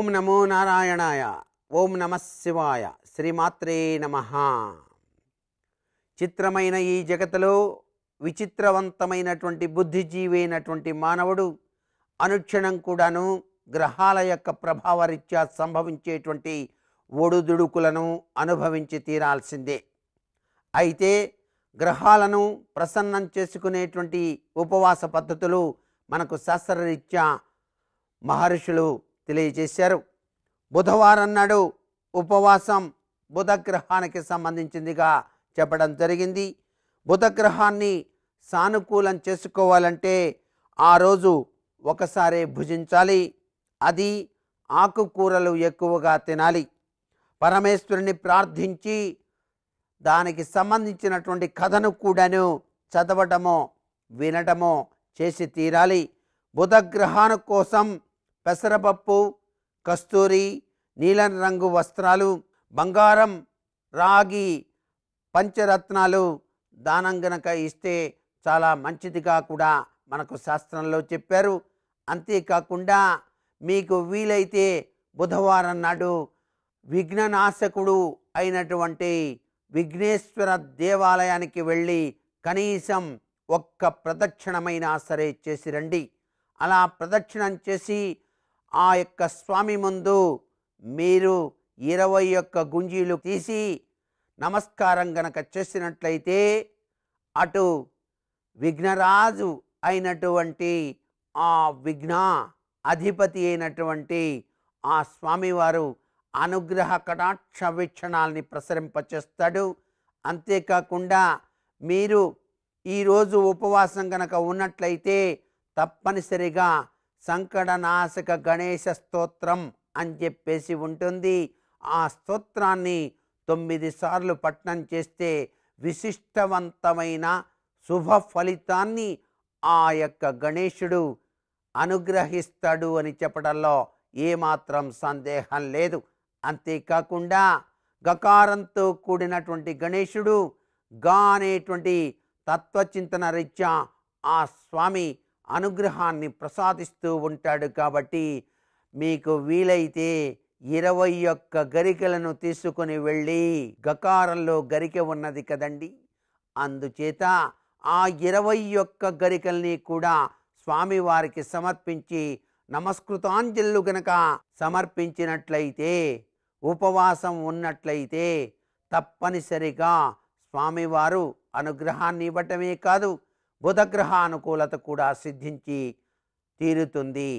ఓం నమో నారాయణాయ ఓం నమ శివాయ శ్రీమాత్రే నమ చిత్రమైన ఈ జగతలో విచిత్రవంతమైనటువంటి బుద్ధిజీవైనటువంటి మానవుడు అనుక్షణం కూడాను గ్రహాల యొక్క ప్రభావరీత్యా సంభవించేటువంటి ఒడుదుడుకులను అనుభవించి తీరాల్సిందే అయితే గ్రహాలను ప్రసన్నం చేసుకునేటువంటి ఉపవాస పద్ధతులు మనకు శాస్త్రరీత్యా మహర్షులు తెలియజేశారు బుధవారం నాడు ఉపవాసం బుధగ్రహానికి సంబంధించిందిగా చెప్పడం జరిగింది బుధగ్రహాన్ని సానుకూలం చేసుకోవాలంటే ఆ రోజు ఒకసారి భుజించాలి అది ఆకుకూరలు ఎక్కువగా తినాలి పరమేశ్వరుని ప్రార్థించి దానికి సంబంధించినటువంటి కథను కూడాను చదవటమో వినటమో చేసి తీరాలి బుధగ్రహాను కోసం పెసరపప్పు కస్తూరి నీలం రంగు వస్త్రాలు బంగారం రాగి పంచరత్నాలు దానం గనక ఇస్తే చాలా మంచిదిగా కూడా మనకు శాస్త్రంలో చెప్పారు అంతేకాకుండా మీకు వీలైతే బుధవారం నాడు విఘ్ననాశకుడు అయినటువంటి విఘ్నేశ్వర దేవాలయానికి వెళ్ళి కనీసం ఒక్క ప్రదక్షిణమైనా సరే చేసి రండి అలా ప్రదక్షిణం చేసి ఆ యొక్క స్వామి ముందు మీరు ఇరవై యొక్క గుంజీలు తీసి నమస్కారం గనక చేసినట్లయితే అటు విఘ్నరాజు అయినటువంటి ఆ విఘ్న అధిపతి అయినటువంటి ఆ స్వామివారు అనుగ్రహ కటాక్ష వీక్షణాలని ప్రసరింపచేస్తాడు అంతేకాకుండా మీరు ఈరోజు ఉపవాసం గనక ఉన్నట్లయితే తప్పనిసరిగా సంకటనాశక గణేశ స్తోత్రం అని చెప్పేసి ఉంటుంది ఆ స్తోత్రాన్ని తొమ్మిది సార్లు పట్నం చేస్తే విశిష్టవంతమైన శుభ ఫలితాన్ని ఆ యొక్క గణేశుడు అనుగ్రహిస్తాడు అని చెప్పడంలో ఏమాత్రం సందేహం లేదు అంతేకాకుండా గకారంతో కూడినటువంటి గణేశుడు గా అనేటువంటి తత్వచింతన రీత్యా ఆ స్వామి అనుగ్రహాన్ని ప్రసాదిస్తూ ఉంటాడు కాబట్టి మీకు వీలైతే ఇరవై ఒక్క గరికలను తీసుకుని వెళ్ళి గకారంలో గరిక ఉన్నది కదండి అందుచేత ఆ ఇరవై ఒక్క గరికల్ని కూడా స్వామివారికి సమర్పించి నమస్కృతాంజలు గనక సమర్పించినట్లయితే ఉపవాసం ఉన్నట్లయితే తప్పనిసరిగా స్వామివారు అనుగ్రహాన్ని ఇవ్వటమే కాదు బుధగ్రహానుకూలత కూడా సిద్ధించి తీరుతుంది